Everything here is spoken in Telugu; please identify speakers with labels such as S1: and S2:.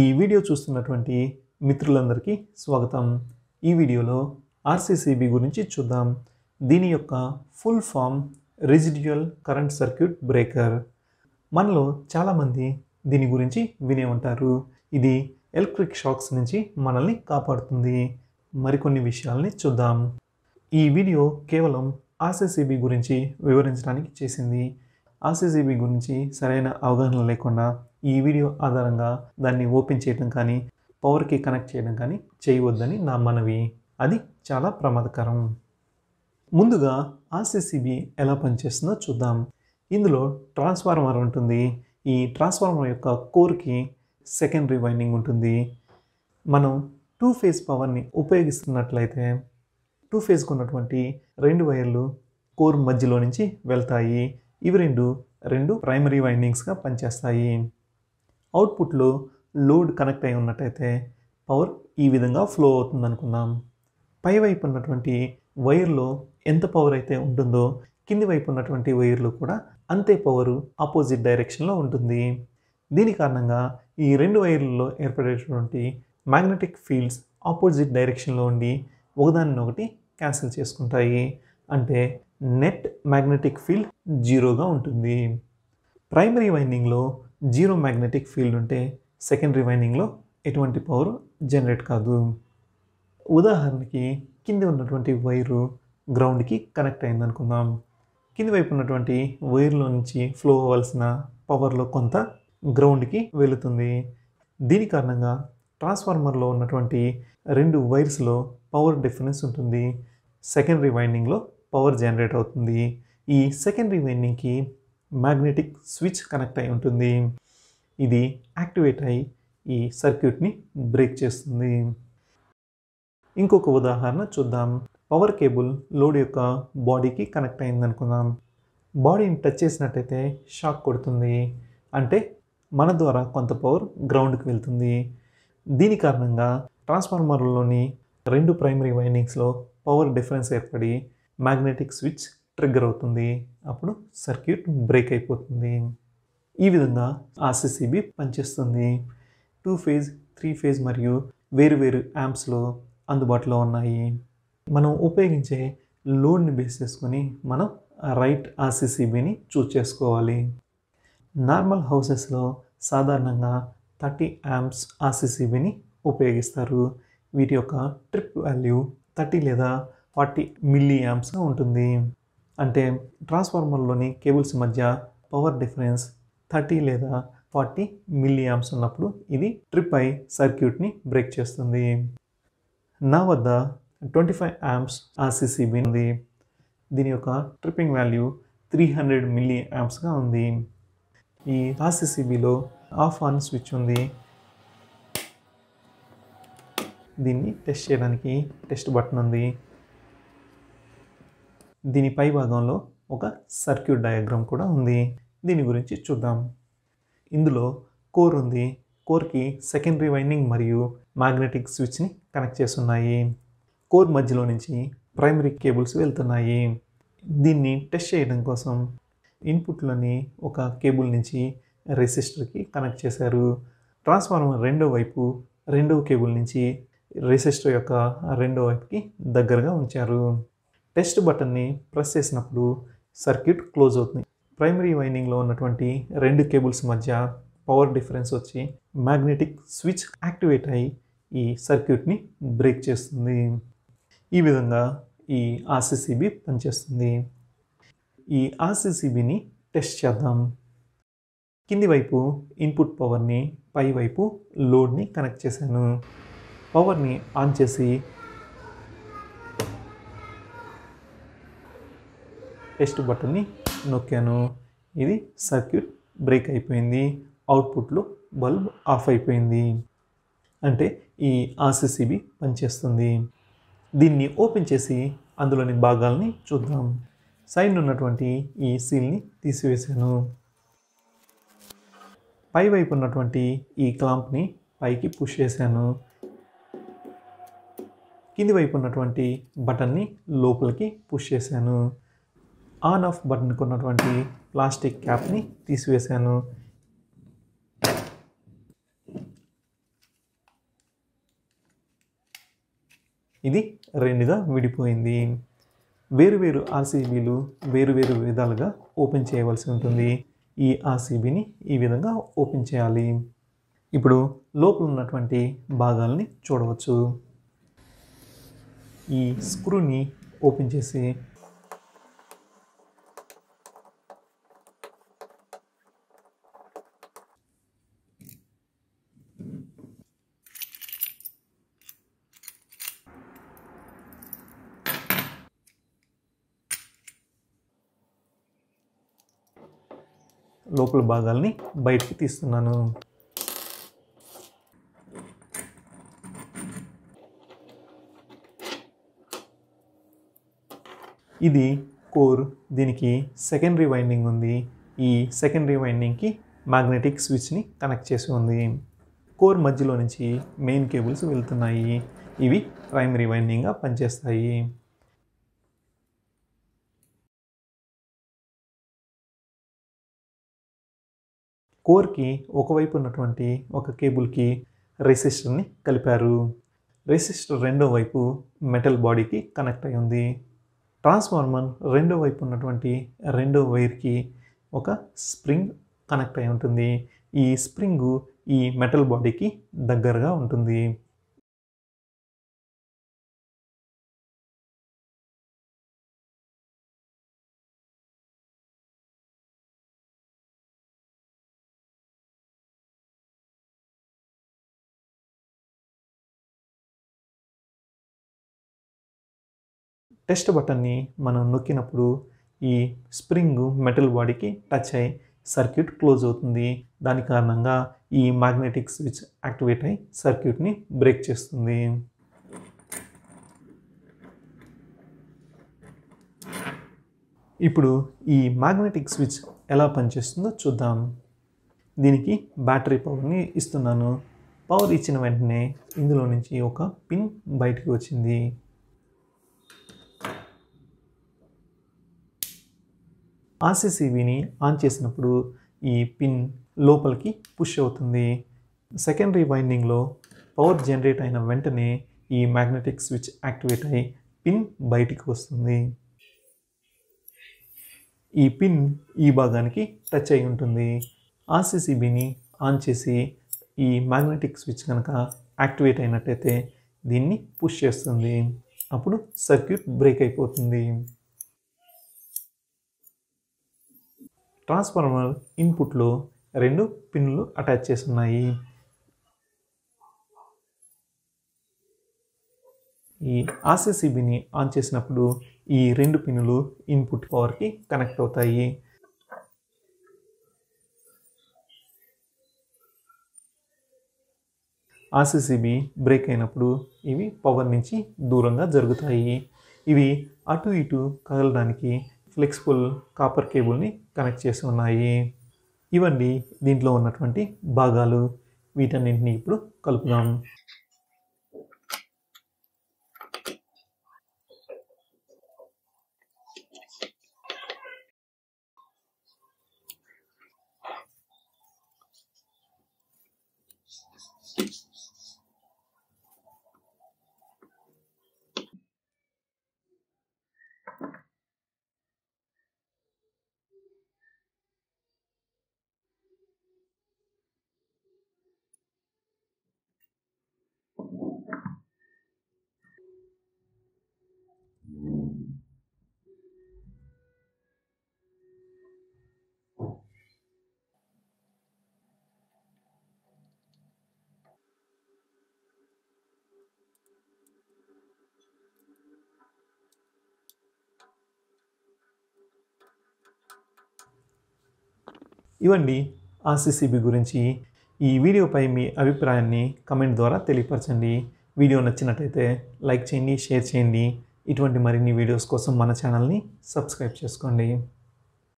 S1: ఈ వీడియో చూస్తున్నటువంటి మిత్రులందరికీ స్వాగతం ఈ వీడియోలో ఆర్సీసీబీ గురించి చూద్దాం దీని యొక్క full form residual current circuit breaker మనలో చాలామంది దీని గురించి వినే ఉంటారు ఇది ఎలక్ట్రిక్ షాక్స్ నుంచి మనల్ని కాపాడుతుంది మరికొన్ని విషయాల్ని చూద్దాం ఈ వీడియో కేవలం ఆర్సీసీబీ గురించి వివరించడానికి చేసింది ఆర్సీసీబీ గురించి సరైన అవగాహన లేకుండా ఈ వీడియో ఆధారంగా దాన్ని ఓపెన్ చేయడం కానీ పవర్కి కనెక్ట్ చేయడం కానీ చేయవద్దని నా మనవి అది చాలా ప్రమాదకరం ముందుగా ఆర్సీసీబీ ఎలా పనిచేస్తుందో చూద్దాం ఇందులో ట్రాన్స్ఫార్మర్ ఉంటుంది ఈ ట్రాన్స్ఫార్మర్ యొక్క కోర్కి సెకండరీ వైండింగ్ ఉంటుంది మనం టూ ఫేజ్ పవర్ని ఉపయోగిస్తున్నట్లయితే టూ ఫేజ్కి ఉన్నటువంటి రెండు వైర్లు కోర్ మధ్యలో నుంచి వెళ్తాయి ఇవి రెండు రెండు ప్రైమరీ వైండింగ్స్గా పనిచేస్తాయి అవుట్పుట్లో లోడ్ కనెక్ట్ అయి ఉన్నట్టయితే పవర్ ఈ విధంగా ఫ్లో అవుతుంది అనుకుందాం పై వైపు ఉన్నటువంటి వైర్లో ఎంత పవర్ అయితే ఉంటుందో కింది వైపు ఉన్నటువంటి వైర్లో కూడా అంతే పవరు ఆపోజిట్ డైరెక్షన్లో ఉంటుంది దీని కారణంగా ఈ రెండు వైర్లలో ఏర్పడేటటువంటి మ్యాగ్నెటిక్ ఫీల్డ్స్ ఆపోజిట్ డైరెక్షన్లో ఉండి ఒకదానినొకటి క్యాన్సిల్ చేసుకుంటాయి అంటే నెట్ మ్యాగ్నెటిక్ ఫీల్డ్ జీరోగా ఉంటుంది ప్రైమరీ వైండింగ్లో జీరో మ్యాగ్నెటిక్ ఫీల్డ్ ఉంటే సెకండరీ వైండింగ్లో ఎటువంటి పవర్ జనరేట్ కాదు ఉదాహరణకి కింద ఉన్నటువంటి వైరు గ్రౌండ్కి కనెక్ట్ అయింది అనుకుందాం కింది వైపు ఉన్నటువంటి వైర్లో నుంచి ఫ్లో అవ్వాల్సిన పవర్లో కొంత గ్రౌండ్కి వెళుతుంది దీని కారణంగా ట్రాన్స్ఫార్మర్లో ఉన్నటువంటి రెండు వైర్స్లో పవర్ డిఫరెన్స్ ఉంటుంది సెకండరీ వైండింగ్లో పవర్ జనరేట్ అవుతుంది ఈ సెకండరీ వైండింగ్కి మ్యాగ్నెటిక్ స్విచ్ కనెక్ట్ అయి ఉంటుంది ఇది యాక్టివేట్ అయి ఈ సర్క్యూట్ని బ్రేక్ చేస్తుంది ఇంకొక ఉదాహరణ చూద్దాం పవర్ కేబుల్ లోడ్ యొక్క బాడీకి కనెక్ట్ అయింది అనుకుందాం బాడీని టచ్ చేసినట్టయితే షాక్ కొడుతుంది అంటే మన ద్వారా కొంత పవర్ గ్రౌండ్కి వెళ్తుంది దీని కారణంగా ట్రాన్స్ఫార్మర్లోని రెండు ప్రైమరీ వైండింగ్స్లో పవర్ డిఫరెన్స్ ఏర్పడి మ్యాగ్నెటిక్ స్విచ్ ట్రిగ్గర్ అవుతుంది అప్పుడు సర్క్యూట్ బ్రేక్ అయిపోతుంది ఈ విధంగా ఆర్సిసిబి పనిచేస్తుంది టూ ఫేజ్ త్రీ ఫేజ్ మరియు వేరు వేరు యాంప్స్లో అందుబాటులో ఉన్నాయి మనం ఉపయోగించే లోడ్ని బేస్ చేసుకొని మనం రైట్ ఆర్సిసిబిని చూజ్ చేసుకోవాలి నార్మల్ హౌసెస్లో సాధారణంగా థర్టీ యాంప్స్ ఆర్సిసిబిని ఉపయోగిస్తారు వీటి యొక్క ట్రిప్ వాల్యూ థర్టీ లేదా ఫార్టీ మిల్లీ యాంప్స్గా ఉంటుంది అంటే ట్రాన్స్ఫార్మర్లోని కేబుల్స్ మధ్య పవర్ డిఫరెన్స్ థర్టీ లేదా ఫార్టీ మిలియామ్స్ ఉన్నప్పుడు ఇది ట్రిప్ అయి సర్క్యూట్ని బ్రేక్ చేస్తుంది నా వద్ద ట్వంటీ ఫైవ్ యాంప్స్ ఆర్సీసీబీ ఉంది దీని యొక్క tripping value three hundred milli యాంప్స్గా ఉంది ఈ ఆర్సీసీబీలో ఆఫ్ ఆన్ స్విచ్ ఉంది దీన్ని టెస్ట్ చేయడానికి టెస్ట్ బటన్ ఉంది దీని పై భాగంలో ఒక సర్క్యూట్ డయాగ్రామ్ కూడా ఉంది దీని గురించి చూద్దాం ఇందులో కోర్ ఉంది కోర్కి సెకండరీ వైండింగ్ మరియు మ్యాగ్నెటిక్ స్విచ్ని కనెక్ట్ చేస్తున్నాయి కోర్ మధ్యలో నుంచి ప్రైమరీ కేబుల్స్ వెళ్తున్నాయి దీన్ని టెస్ట్ చేయడం కోసం ఇన్పుట్లోని ఒక కేబుల్ నుంచి రెసిస్టర్కి కనెక్ట్ చేశారు ట్రాన్స్ఫార్మర్ రెండో వైపు రెండో కేబుల్ నుంచి రెసిస్టర్ యొక్క రెండో వైపుకి దగ్గరగా ఉంచారు టెస్ట్ బటన్ని ప్రెస్ చేసినప్పుడు సర్క్యూట్ క్లోజ్ అవుతుంది ప్రైమరీ వైండింగ్లో ఉన్నటువంటి రెండు కేబుల్స్ మధ్య పవర్ డిఫరెన్స్ వచ్చి మ్యాగ్నెటిక్ స్విచ్ యాక్టివేట్ అయ్యి ఈ సర్క్యూట్ని బ్రేక్ చేస్తుంది ఈ విధంగా ఈ ఆర్సీసీబీ పనిచేస్తుంది ఈ ఆర్సీసీబీని టెస్ట్ చేద్దాం కింది వైపు ఇన్పుట్ పవర్ని పై వైపు లోడ్ని కనెక్ట్ చేశాను పవర్ని ఆన్ చేసి టెస్ట్ బటన్ని నొక్కాను ఇది సర్క్యూట్ బ్రేక్ అయిపోయింది అవుట్పుట్లో బల్బ్ ఆఫ్ అయిపోయింది అంటే ఈ ఆర్సీసీబీ పనిచేస్తుంది దీన్ని ఓపెన్ చేసి అందులోని భాగాల్ని చూద్దాం సైన్ ఉన్నటువంటి ఈ సీల్ని తీసివేశాను పై వైపు ఉన్నటువంటి ఈ క్లాంప్ని పైకి పుష్ చేశాను కింది వైపు ఉన్నటువంటి బటన్ని లోపలికి పుష్ చేశాను ఆన్ ఆఫ్ బటన్ ఉన్నటువంటి ప్లాస్టిక్ క్యాప్ని తీసివేశాను ఇది రెండుగా విడిపోయింది వేరువేరు ఆర్సీబీలు వేరువేరు విధాలుగా ఓపెన్ చేయవలసి ఉంటుంది ఈ ఆర్సీబీని ఈ విధంగా ఓపెన్ చేయాలి ఇప్పుడు లోపల ఉన్నటువంటి భాగాలని చూడవచ్చు ఈ స్క్రూని ఓపెన్ చేసి లోపల భాగాల్ని బయటికి తీస్తున్నాను ఇది కోర్ దీనికి సెకండరీ వైండింగ్ ఉంది ఈ సెకండరీ వైండింగ్కి మ్యాగ్నెటిక్ స్విచ్ని కనెక్ట్ చేసి ఉంది కోర్ మధ్యలో నుంచి మెయిన్ కేబుల్స్ వెళ్తున్నాయి ఇవి ప్రైమరీ వైండింగ్గా పనిచేస్తాయి కోర్కి ఒకవైపు ఉన్నటువంటి ఒక కేబుల్కి రెసిస్టర్ని కలిపారు రెసిస్టర్ రెండో వైపు మెటల్ బాడీకి కనెక్ట్ అయి ఉంది ట్రాన్స్ఫార్మర్ రెండో వైపు ఉన్నటువంటి రెండో వైర్కి ఒక స్ప్రింగ్ కనెక్ట్ అయి ఉంటుంది ఈ స్ప్రింగు ఈ మెటల్ బాడీకి దగ్గరగా ఉంటుంది టెస్ట్ బటన్ని మనం నొక్కినప్పుడు ఈ స్ప్రింగ్ మెటల్ బాడీకి టచ్ అయ్యి సర్క్యూట్ క్లోజ్ అవుతుంది దాని కారణంగా ఈ మ్యాగ్నెటిక్ స్విచ్ యాక్టివేట్ అయి సర్క్యూట్ని బ్రేక్ చేస్తుంది ఇప్పుడు ఈ మ్యాగ్నెటిక్ స్విచ్ ఎలా పనిచేస్తుందో చూద్దాం దీనికి బ్యాటరీ పవర్ని ఇస్తున్నాను పవర్ ఇచ్చిన వెంటనే ఇందులో నుంచి ఒక పిన్ బయటకు వచ్చింది ఆర్సీసీబీని ఆన్ చేసినప్పుడు ఈ పిన్ లోపలికి పుష్ అవుతుంది సెకండరీ వైండింగ్లో పవర్ జనరేట్ అయిన వెంటనే ఈ మ్యాగ్నెటిక్ స్విచ్ యాక్టివేట్ అయి పిన్ బయటికి వస్తుంది ఈ పిన్ ఈ భాగానికి టచ్ అయి ఉంటుంది ఆర్సీసీబీని ఆన్ చేసి ఈ మ్యాగ్నెటిక్ స్విచ్ కనుక యాక్టివేట్ అయినట్టయితే దీన్ని పుష్ చేస్తుంది అప్పుడు సర్క్యూట్ బ్రేక్ అయిపోతుంది ట్రాన్స్ఫార్మర్ ఇన్పుట్లో రెండు పిన్లు అటాచ్ చేసి ఉన్నాయి ఈ ఆర్సీసీబీని ఆన్ చేసినప్పుడు ఈ రెండు పిన్నులు ఇన్పుట్ పవర్కి కనెక్ట్ అవుతాయి ఆర్సీసీబీ బ్రేక్ అయినప్పుడు ఇవి పవర్ నుంచి దూరంగా జరుగుతాయి ఇవి అటు ఇటు కదలడానికి ఫ్లెక్సిబుల్ కాపర్ కేబుల్ని కనెక్ట్ చేసి ఉన్నాయి ఇవన్నీ దీంట్లో ఉన్నటువంటి భాగాలు వీటన్నింటినీ ఇప్పుడు కలుపుదాం ఇవ్వండి ఆర్సీసీబీ గురించి ఈ వీడియోపై మీ అభిప్రాయాన్ని కమెంట్ ద్వారా తెలియపరచండి వీడియో నచ్చినట్లయితే లైక్ చేయండి షేర్ చేయండి ఇటువంటి మరిన్ని వీడియోస్ కోసం మన ఛానల్ని సబ్స్క్రైబ్ చేసుకోండి